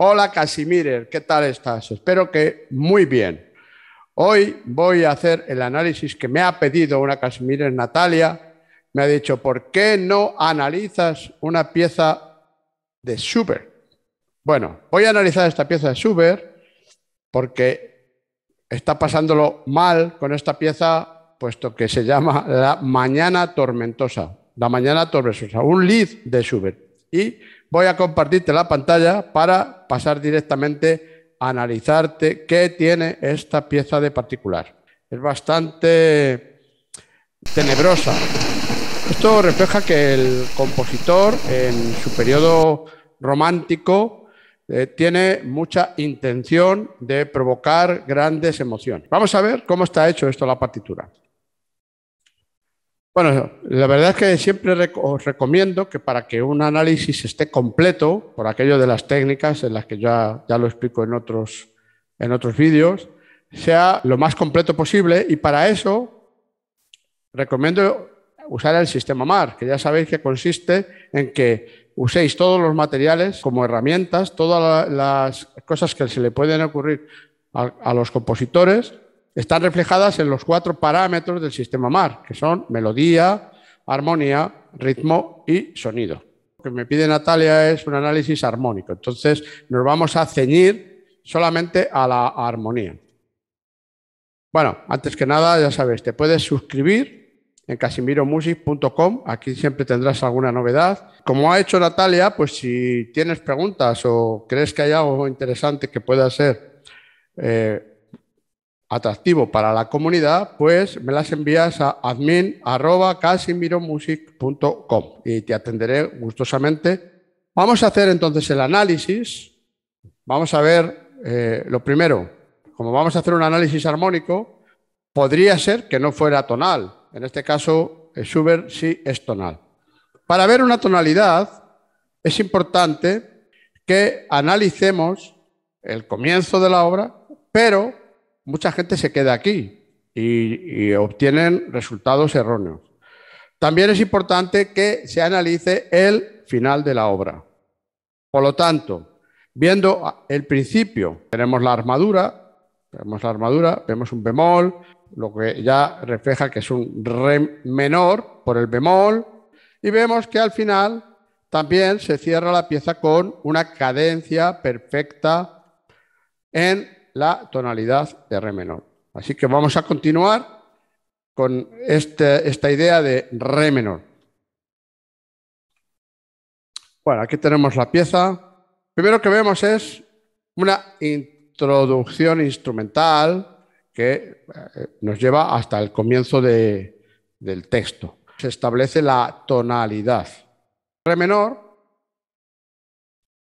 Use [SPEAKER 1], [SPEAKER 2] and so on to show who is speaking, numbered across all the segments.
[SPEAKER 1] Hola Casimir, ¿qué tal estás? Espero que muy bien. Hoy voy a hacer el análisis que me ha pedido una en Natalia. Me ha dicho, ¿por qué no analizas una pieza de Schubert? Bueno, voy a analizar esta pieza de Schubert porque está pasándolo mal con esta pieza, puesto que se llama La Mañana Tormentosa. La Mañana Tormentosa, un lead de Schubert. Y voy a compartirte la pantalla para pasar directamente a analizarte qué tiene esta pieza de particular. Es bastante tenebrosa. Esto refleja que el compositor en su periodo romántico eh, tiene mucha intención de provocar grandes emociones. Vamos a ver cómo está hecho esto la partitura. Bueno, la verdad es que siempre os recomiendo que para que un análisis esté completo, por aquello de las técnicas en las que ya, lo explico en otros, en otros vídeos, sea lo más completo posible y para eso recomiendo usar el sistema MAR, que ya sabéis que consiste en que uséis todos los materiales como herramientas, todas las cosas que se le pueden ocurrir a los compositores están reflejadas en los cuatro parámetros del sistema MAR, que son melodía, armonía, ritmo y sonido. Lo que me pide Natalia es un análisis armónico, entonces nos vamos a ceñir solamente a la armonía. Bueno, antes que nada, ya sabes, te puedes suscribir en casimiromusic.com, aquí siempre tendrás alguna novedad. Como ha hecho Natalia, pues si tienes preguntas o crees que hay algo interesante que pueda ser... Eh, atractivo para la comunidad, pues me las envías a admin.casimiromusic.com y te atenderé gustosamente. Vamos a hacer entonces el análisis. Vamos a ver eh, lo primero. Como vamos a hacer un análisis armónico, podría ser que no fuera tonal. En este caso, eh, Schubert sí es tonal. Para ver una tonalidad, es importante que analicemos el comienzo de la obra, pero mucha gente se queda aquí y, obtienen resultados erróneos. También es importante que se analice el final de la obra. Por lo tanto, viendo el principio, tenemos la armadura, tenemos la armadura, vemos un bemol, lo que ya refleja que es un re menor por el bemol, y vemos que al final también se cierra la pieza con una cadencia perfecta en la tonalidad de re menor. Así que vamos a continuar con este, esta idea de re menor. Bueno, aquí tenemos la pieza. Primero que vemos es una introducción instrumental que eh, nos lleva hasta el comienzo del texto. Se establece la tonalidad. Re menor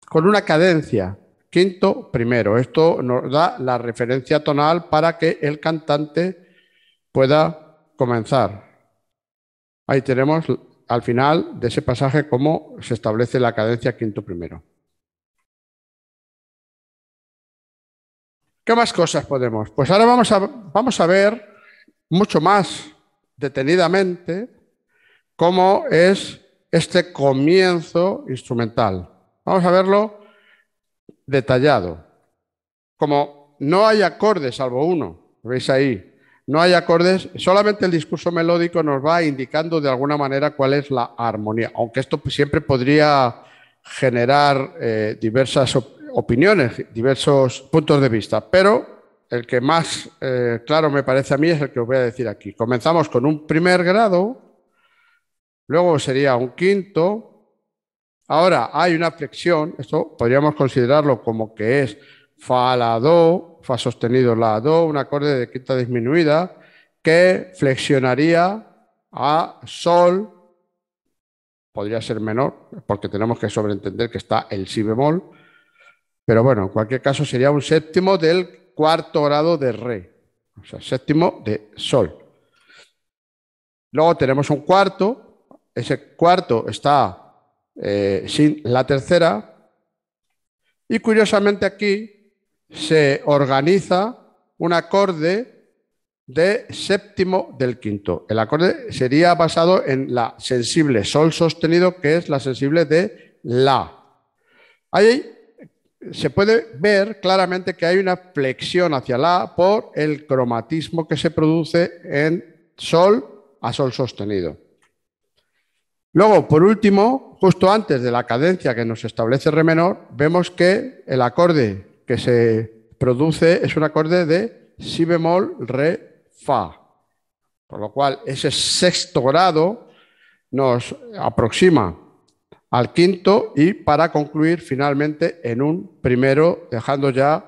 [SPEAKER 1] con una cadencia quinto primero. Esto nos da la referencia tonal para que el cantante pueda comenzar. Ahí tenemos al final de ese pasaje cómo se establece la cadencia quinto primero. ¿Qué más cosas podemos? Pues ahora vamos a, vamos a ver mucho más detenidamente cómo es este comienzo instrumental. Vamos a verlo detallado. Como no hay acordes, salvo uno, veis ahí, no hay acordes, solamente el discurso melódico nos va indicando de alguna manera cuál es la armonía, aunque esto siempre podría generar eh, diversas opiniones, diversos puntos de vista, pero el que más eh, claro me parece a mí es el que os voy a decir aquí. Comenzamos con un primer grado, luego sería un quinto, Ahora hay una flexión, esto podríamos considerarlo como que es fa la do, fa sostenido la do, un acorde de quinta disminuida, que flexionaría a sol, podría ser menor, porque tenemos que sobreentender que está el si bemol, pero bueno, en cualquier caso sería un séptimo del cuarto grado de re, o sea, séptimo de sol. Luego tenemos un cuarto, ese cuarto está eh, sin la tercera. Y curiosamente aquí se organiza un acorde de séptimo del quinto. El acorde sería basado en la sensible sol sostenido, que es la sensible de la. Ahí se puede ver claramente que hay una flexión hacia la por el cromatismo que se produce en sol a sol sostenido. Luego, por último, justo antes de la cadencia que nos establece re menor, vemos que el acorde que se produce es un acorde de si bemol, re, fa. Por lo cual, ese sexto grado nos aproxima al quinto y para concluir finalmente en un primero, dejando ya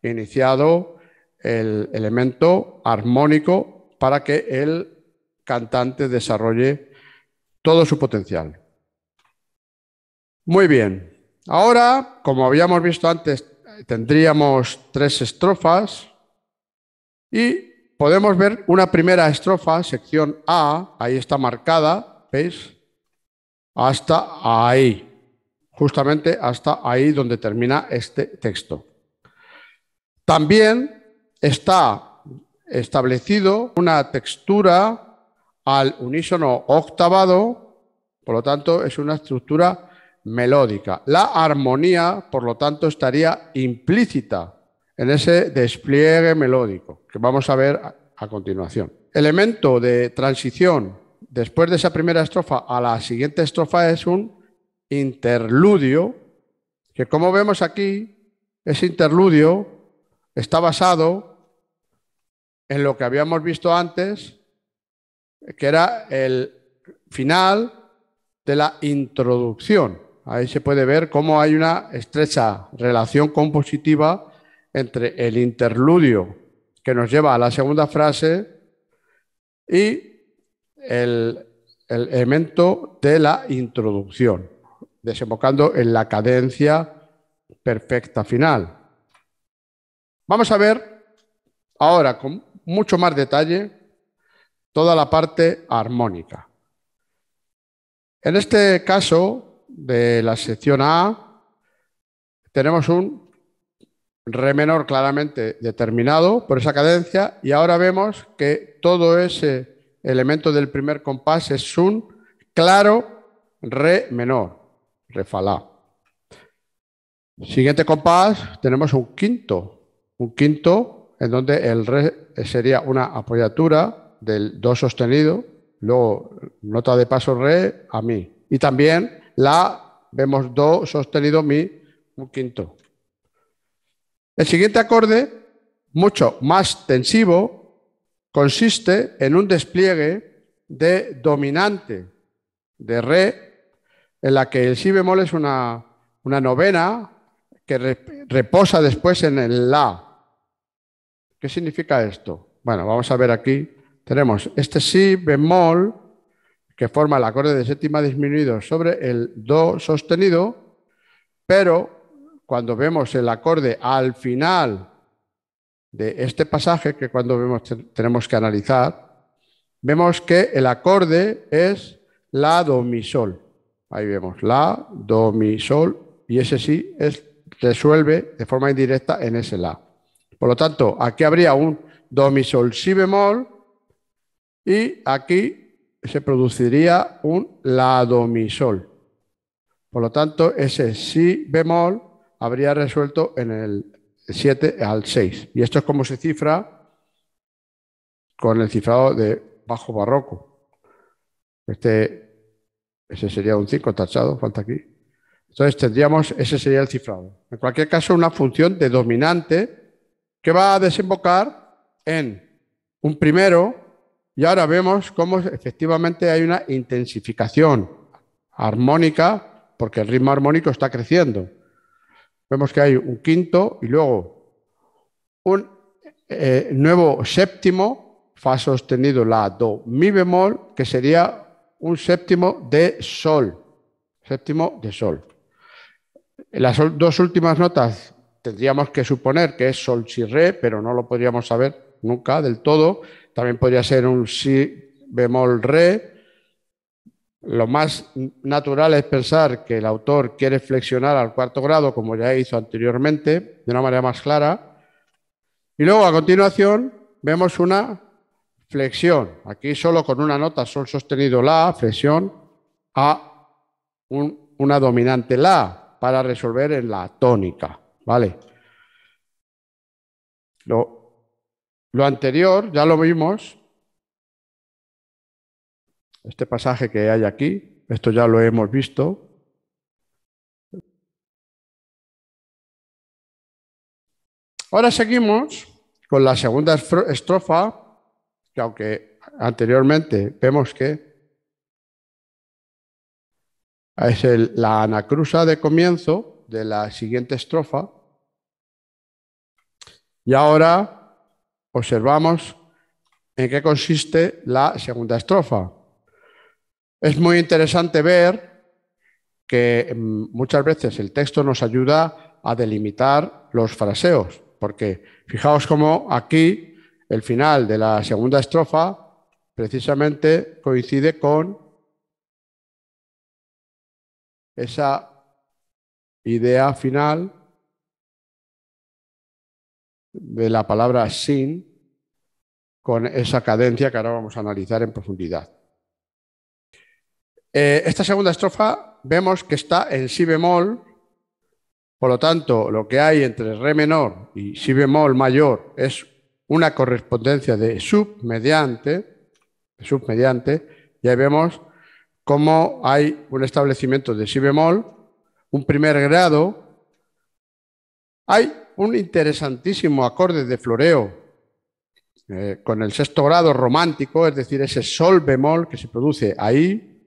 [SPEAKER 1] iniciado el elemento armónico para que el cantante desarrolle todo su potencial. Muy bien, ahora, como habíamos visto antes, tendríamos tres estrofas y podemos ver una primera estrofa, sección A, ahí está marcada, ¿veis? Hasta ahí, justamente hasta ahí donde termina este texto. También está establecido una textura al unísono octavado, por lo tanto es una estructura melódica. La armonía, por lo tanto, estaría implícita en ese despliegue melódico que vamos a ver a continuación. Elemento de transición después de esa primera estrofa a la siguiente estrofa es un interludio, que como vemos aquí, ese interludio está basado en lo que habíamos visto antes, que era el final de la introducción. Ahí se puede ver cómo hay una estrecha relación compositiva entre el interludio que nos lleva a la segunda frase y el, elemento de la introducción, desembocando en la cadencia perfecta final. Vamos a ver ahora con mucho más detalle toda la parte armónica. En este caso de la sección A, tenemos un re menor claramente determinado por esa cadencia y ahora vemos que todo ese elemento del primer compás es un claro re menor, re falá. Siguiente compás tenemos un quinto, un quinto en donde el re sería una apoyatura del do sostenido, luego nota de paso re a mi. Y también la vemos do sostenido mi, un quinto. El siguiente acorde, mucho más tensivo, consiste en un despliegue de dominante de re, en la que el si bemol es una, novena que reposa después en el la. ¿Qué significa esto? Bueno, vamos a ver aquí tenemos este si bemol que forma el acorde de séptima disminuido sobre el do sostenido, pero cuando vemos el acorde al final de este pasaje, que cuando vemos tenemos que analizar, vemos que el acorde es la do mi sol. Ahí vemos la do mi sol y ese si es resuelve de forma indirecta en ese la. Por lo tanto, aquí habría un do mi sol si bemol y aquí se produciría un ladomisol. Por lo tanto, ese si bemol habría resuelto en el 7 al 6. Y esto es como se cifra con el cifrado de bajo barroco. Este, ese sería un 5 tachado, falta aquí. Entonces tendríamos, ese sería el cifrado. En cualquier caso, una función de dominante que va a desembocar en un primero y ahora vemos cómo efectivamente hay una intensificación armónica, porque el ritmo armónico está creciendo. Vemos que hay un quinto y luego un eh, nuevo séptimo, fa sostenido la do mi bemol, que sería un séptimo de sol. Séptimo de sol. Las dos últimas notas tendríamos que suponer que es sol si re, pero no lo podríamos saber nunca del todo. También podría ser un si bemol re. Lo más natural es pensar que el autor quiere flexionar al cuarto grado, como ya hizo anteriormente, de una manera más clara. Y luego a continuación vemos una flexión. Aquí solo con una nota sol sostenido la, flexión a una dominante la para resolver en la tónica, ¿vale? Lo, lo anterior, ya lo vimos, este pasaje que hay aquí, esto ya lo hemos visto. Ahora seguimos con la segunda estrofa, que aunque anteriormente vemos que es la anacrusa de comienzo de la siguiente estrofa, y ahora observamos en qué consiste la segunda estrofa. Es muy interesante ver que mm, muchas veces el texto nos ayuda a delimitar los fraseos, porque fijaos cómo aquí el final de la segunda estrofa precisamente coincide con esa idea final de la palabra sin con esa cadencia que ahora vamos a analizar en profundidad. Eh, esta segunda estrofa vemos que está en si bemol, por lo tanto lo que hay entre re menor y si bemol mayor es una correspondencia de submediante submediante y ahí vemos cómo hay un establecimiento de si bemol, un primer grado, hay un interesantísimo acorde de floreo eh, con el sexto grado romántico, es decir, ese sol bemol que se produce ahí,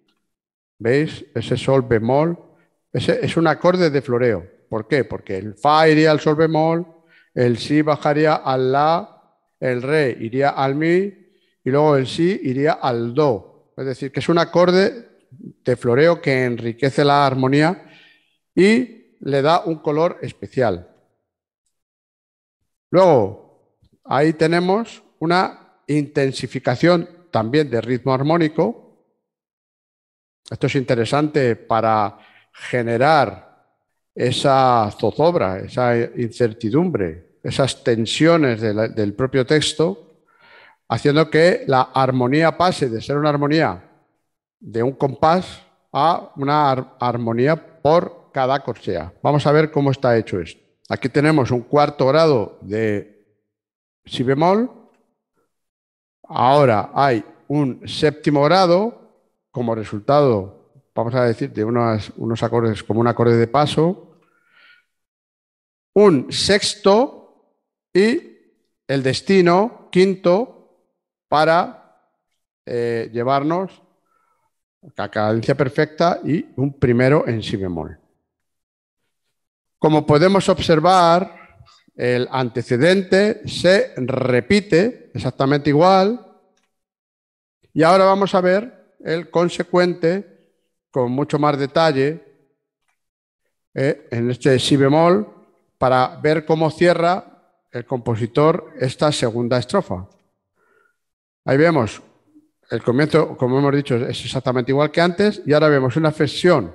[SPEAKER 1] ¿veis? Ese sol bemol, es un acorde de floreo. ¿Por qué? Porque el fa iría al sol bemol, el si bajaría al la, el re iría al mi y luego el si iría al do. Es decir, que es un acorde de floreo que enriquece la armonía y le da un color especial. Luego, ahí tenemos una intensificación también de ritmo armónico. Esto es interesante para generar esa zozobra, esa incertidumbre, esas tensiones del propio texto, haciendo que la armonía pase de ser una armonía de un compás a una armonía por cada corchea. Vamos a ver cómo está hecho esto. Aquí tenemos un cuarto grado de si bemol. Ahora hay un séptimo grado como resultado, vamos a decir, de unos, acordes como un acorde de paso. Un sexto y el destino, quinto, para eh, llevarnos a cadencia perfecta y un primero en si bemol. Como podemos observar, el antecedente se repite exactamente igual. Y ahora vamos a ver el consecuente con mucho más detalle eh, en este si bemol para ver cómo cierra el compositor esta segunda estrofa. Ahí vemos el comienzo, como hemos dicho, es exactamente igual que antes y ahora vemos una flexión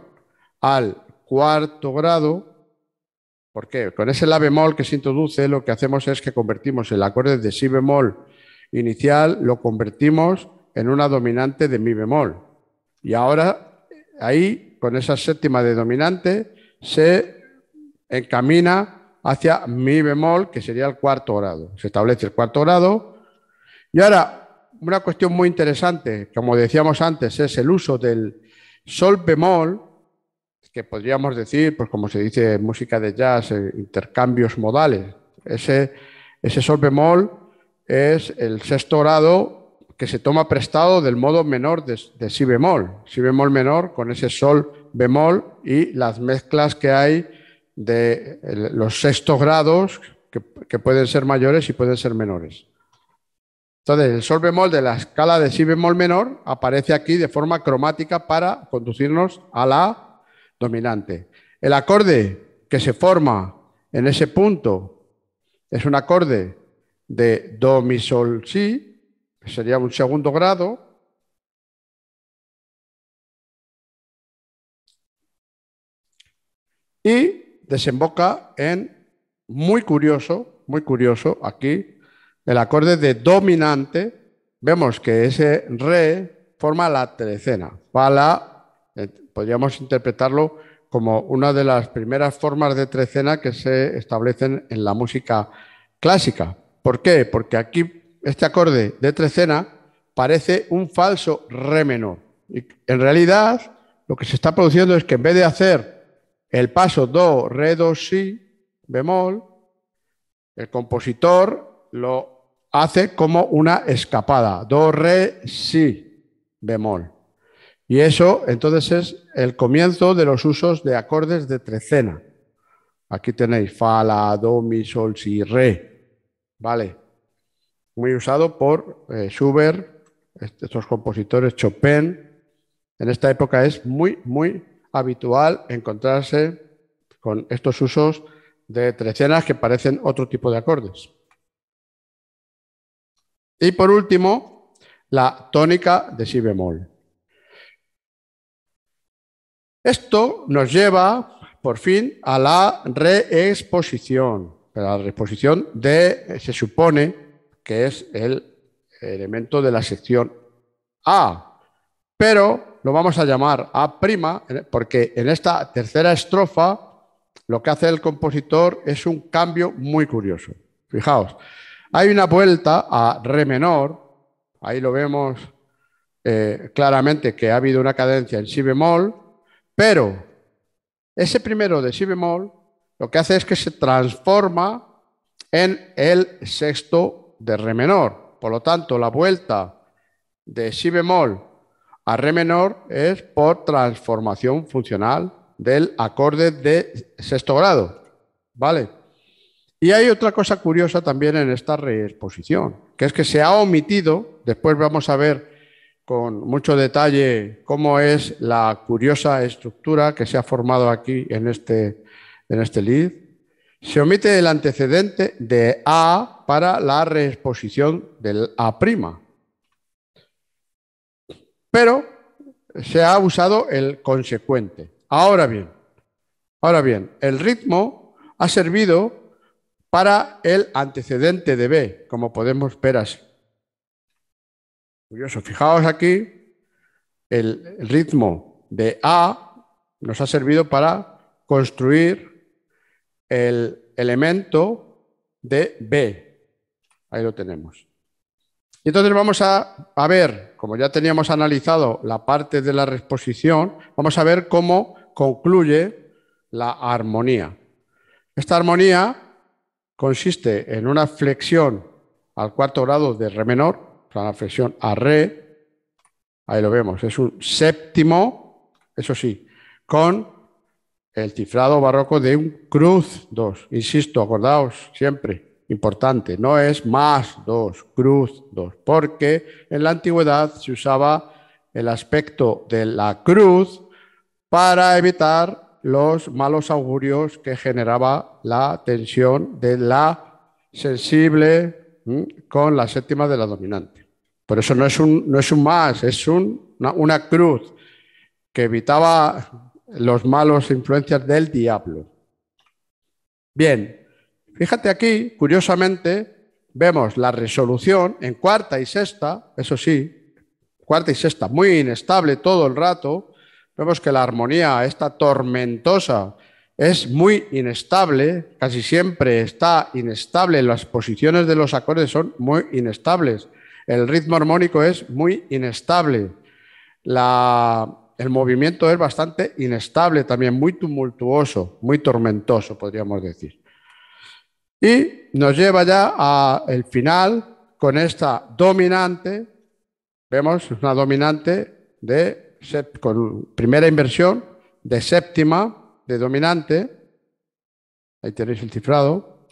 [SPEAKER 1] al cuarto grado ¿Por qué? Con ese la bemol que se introduce, lo que hacemos es que convertimos el acorde de si bemol inicial, lo convertimos en una dominante de mi bemol. Y ahora, ahí, con esa séptima de dominante, se encamina hacia mi bemol, que sería el cuarto grado. Se establece el cuarto grado. Y ahora, una cuestión muy interesante, como decíamos antes, es el uso del sol bemol que podríamos decir, pues como se dice música de jazz, eh, intercambios modales. Ese, ese sol bemol es el sexto grado que se toma prestado del modo menor de, si bemol, si bemol menor con ese sol bemol y las mezclas que hay de los sextos grados que pueden ser mayores y pueden ser menores. Entonces, el sol bemol de la escala de si bemol menor aparece aquí de forma cromática para conducirnos a la dominante. El acorde que se forma en ese punto es un acorde de do, mi, sol, si, que sería un segundo grado. Y desemboca en, muy curioso, muy curioso, aquí el acorde de dominante. Vemos que ese re forma la trecena, la, podríamos interpretarlo como una de las primeras formas de trecena que se establecen en la música clásica. ¿Por qué? Porque aquí este acorde de trecena parece un falso re menor. en realidad, lo que se está produciendo es que en vez de hacer el paso do, re, do, si bemol, el compositor lo hace como una escapada, do, re, si bemol. Y eso entonces es el comienzo de los usos de acordes de trecena. Aquí tenéis fa, la, do, mi, sol, si, re. Vale. Muy usado por eh, Schubert, estos compositores, Chopin. En esta época es muy, muy habitual encontrarse con estos usos de trecenas que parecen otro tipo de acordes. Y por último, la tónica de si bemol. Esto nos lleva, por fin, a la reexposición. La reexposición de, se supone que es el elemento de la sección A, pero lo vamos a llamar A' e, porque en esta tercera estrofa lo que hace el compositor es un cambio muy curioso. Fijaos, hay una vuelta a re menor, ahí lo vemos eh, claramente que ha habido una cadencia en si bemol, pero ese primero de si bemol lo que hace es que se transforma en el sexto de re menor. Por lo tanto, la vuelta de si bemol a re menor es por transformación funcional del acorde de sexto grado. ¿Vale? Y hay otra cosa curiosa también en esta reexposición, que es que se ha omitido, después vamos a ver con mucho detalle cómo es la curiosa estructura que se ha formado aquí en este, en este lead. Se omite el antecedente de A para la reexposición del A'. Pero se ha usado el consecuente. Ahora bien, ahora bien, el ritmo ha servido para el antecedente de B, como podemos ver así. Curioso, fijaos aquí, el ritmo de A nos ha servido para construir el elemento de B. Ahí lo tenemos. Y entonces vamos a, a ver, como ya teníamos analizado la parte de la reposición, vamos a ver cómo concluye la armonía. Esta armonía consiste en una flexión al cuarto grado de re menor la flexión a re, ahí lo vemos, es un séptimo, eso sí, con el cifrado barroco de un cruz 2. Insisto, acordaos siempre, importante, no es más 2, cruz 2, porque en la antigüedad se usaba el aspecto de la cruz para evitar los malos augurios que generaba la tensión de la sensible con la séptima de la dominante. Por eso no es un, no es un más, es un, una, cruz que evitaba los malos influencias del diablo. Bien, fíjate aquí, curiosamente, vemos la resolución en cuarta y sexta, eso sí, cuarta y sexta, muy inestable todo el rato, vemos que la armonía, esta tormentosa, es muy inestable, casi siempre está inestable, las posiciones de los acordes son muy inestables. El ritmo armónico es muy inestable. el movimiento es bastante inestable también, muy tumultuoso, muy tormentoso, podríamos decir. Y nos lleva ya al final con esta dominante, vemos una dominante de con primera inversión de séptima de dominante, ahí tenéis el cifrado,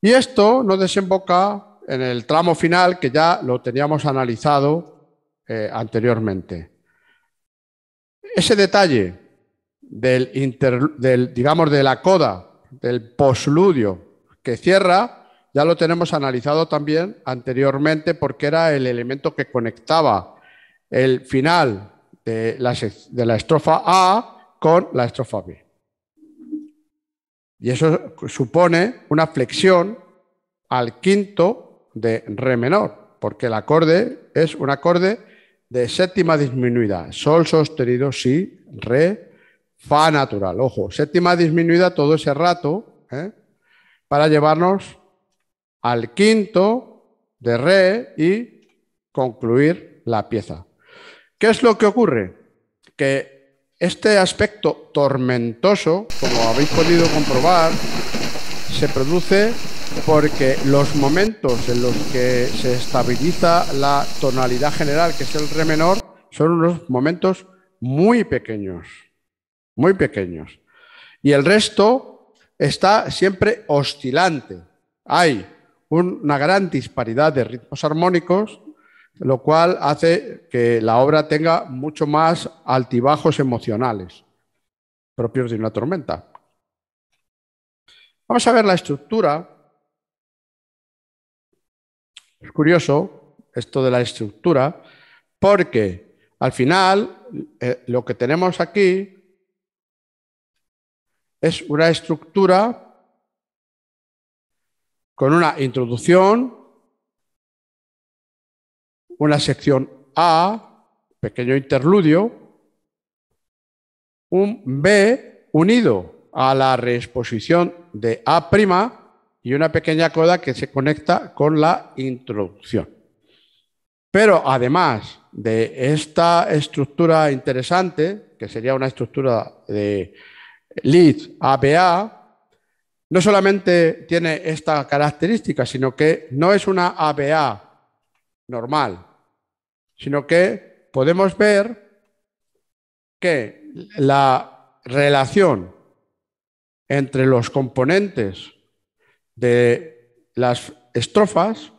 [SPEAKER 1] y esto nos desemboca en el tramo final que ya lo teníamos analizado eh, anteriormente. Ese detalle del, digamos, de la coda, del posludio que cierra, ya lo tenemos analizado también anteriormente porque era el elemento que conectaba el final de la estrofa A con la estrofa B. Y eso supone una flexión al quinto de re menor, porque el acorde es un acorde de séptima disminuida, sol sostenido, si, re, fa natural. Ojo, séptima disminuida todo ese rato ¿eh? para llevarnos al quinto de re y concluir la pieza. ¿Qué es lo que ocurre? Que este aspecto tormentoso, como habéis podido comprobar, se produce porque los momentos en los que se estabiliza la tonalidad general, que es el re menor, son unos momentos muy pequeños, muy pequeños. Y el resto está siempre oscilante. Hay una gran disparidad de ritmos armónicos, lo cual hace que la obra tenga mucho más altibajos emocionales propios de una tormenta. Vamos a ver la estructura es curioso esto de la estructura, porque al final eh, lo que tenemos aquí es una estructura con una introducción, una sección A, pequeño interludio, un B unido a la reexposición de A' y una pequeña coda que se conecta con la introducción. Pero además de esta estructura interesante, que sería una estructura de lead ABA, no solamente tiene esta característica, sino que no es una ABA normal, sino que podemos ver que la relación entre los componentes de las estrofas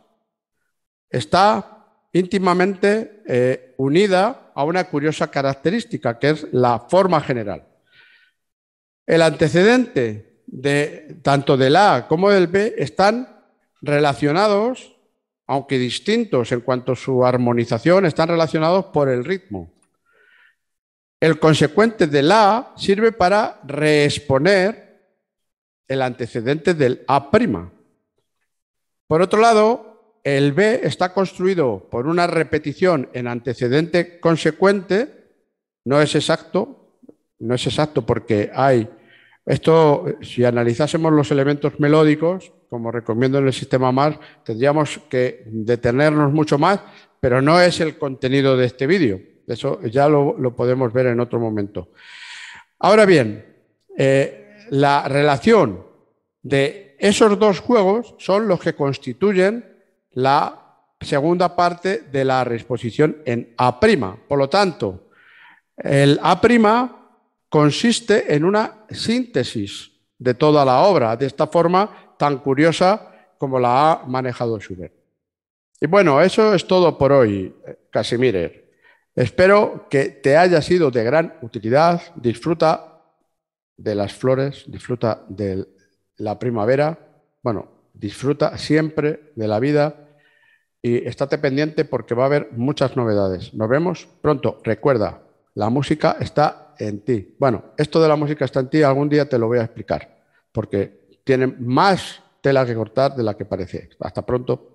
[SPEAKER 1] está íntimamente eh, unida a una curiosa característica, que es la forma general. El antecedente de tanto del A como del B están relacionados, aunque distintos en cuanto a su armonización, están relacionados por el ritmo. El consecuente del A sirve para reexponer el antecedente del A'. Por otro lado, el B está construido por una repetición en antecedente consecuente, no es exacto, no es exacto porque hay esto, si analizásemos los elementos melódicos, como recomiendo en el sistema MARS, tendríamos que detenernos mucho más, pero no es el contenido de este vídeo. Eso ya lo, podemos ver en otro momento. Ahora bien, eh, la relación de esos dos juegos son los que constituyen la segunda parte de la reexposición en A'. Por lo tanto, el A' consiste en una síntesis de toda la obra, de esta forma tan curiosa como la ha manejado Schubert. Y bueno, eso es todo por hoy, Casimir. Espero que te haya sido de gran utilidad. Disfruta de las flores, disfruta de la primavera, bueno, disfruta siempre de la vida y estate pendiente porque va a haber muchas novedades. Nos vemos pronto. Recuerda, la música está en ti. Bueno, esto de la música está en ti, algún día te lo voy a explicar, porque tiene más tela que cortar de la que parece. Hasta pronto.